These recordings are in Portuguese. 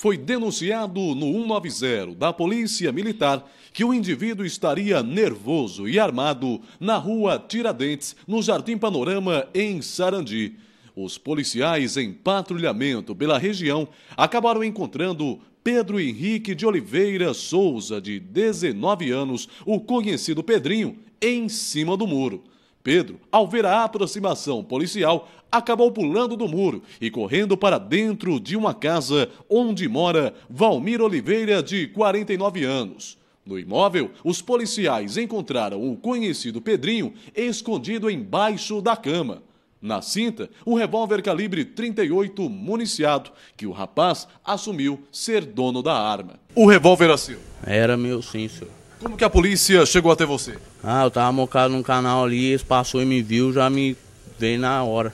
foi denunciado no 190 da Polícia Militar que o indivíduo estaria nervoso e armado na rua Tiradentes, no Jardim Panorama, em Sarandi. Os policiais em patrulhamento pela região acabaram encontrando Pedro Henrique de Oliveira Souza, de 19 anos, o conhecido Pedrinho, em cima do muro. Pedro, ao ver a aproximação policial, acabou pulando do muro e correndo para dentro de uma casa onde mora Valmir Oliveira, de 49 anos. No imóvel, os policiais encontraram o conhecido Pedrinho escondido embaixo da cama. Na cinta, o revólver calibre 38 municiado, que o rapaz assumiu ser dono da arma. O revólver era seu? Era meu, sim, senhor. Como que a polícia chegou até você? Ah, eu tava mocado num canal ali, eles passou e me viu, já me veio na hora.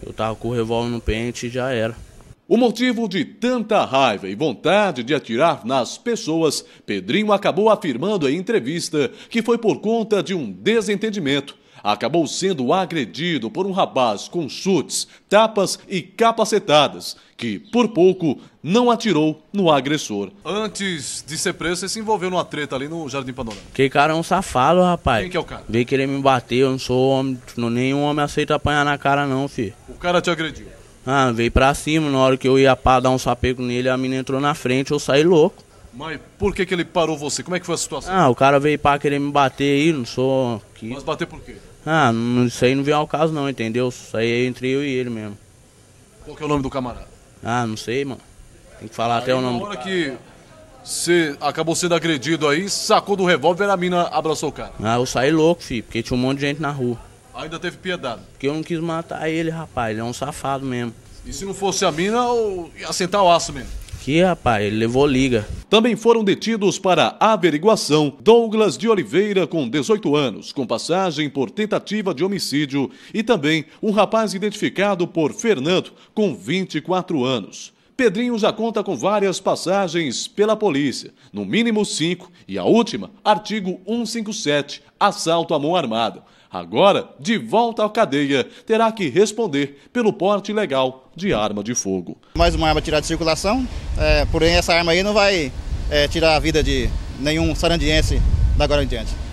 Eu tava com o revólver no pente e já era. O motivo de tanta raiva e vontade de atirar nas pessoas, Pedrinho acabou afirmando em entrevista que foi por conta de um desentendimento acabou sendo agredido por um rapaz com chutes, tapas e capacetadas, que, por pouco, não atirou no agressor. Antes de ser preso, você se envolveu numa treta ali no Jardim Panorama. Que cara é um safado, rapaz. Quem que é o cara? Veio querer me bater, eu não sou homem, não, nenhum homem aceita apanhar na cara não, filho. O cara te agrediu? Ah, veio pra cima, na hora que eu ia pá, dar um sapeco nele, a menina entrou na frente, eu saí louco. Mas por que, que ele parou você? Como é que foi a situação? Ah, o cara veio pra querer me bater aí, não sou. Aqui. Mas bater por quê? Ah, não, isso aí não veio ao caso não, entendeu? Isso aí é entre eu e ele mesmo. Qual que é o nome do camarada? Ah, não sei, mano. Tem que falar aí, até o nome. Na hora que você acabou sendo agredido aí, sacou do revólver e a mina abraçou o cara. Ah, eu saí louco, filho, porque tinha um monte de gente na rua. Ainda teve piedade? Porque eu não quis matar ele, rapaz. Ele é um safado mesmo. E se não fosse a mina, eu ia sentar o aço mesmo? aqui, rapaz, ele levou liga. Também foram detidos para averiguação Douglas de Oliveira, com 18 anos, com passagem por tentativa de homicídio, e também um rapaz identificado por Fernando, com 24 anos. Pedrinho já conta com várias passagens pela polícia, no mínimo cinco, e a última, artigo 157, assalto à mão armada. Agora, de volta à cadeia, terá que responder pelo porte ilegal de arma de fogo. Mais uma arma tirada de circulação, é, porém essa arma aí não vai é, tirar a vida de nenhum sarandiense da agora em diante.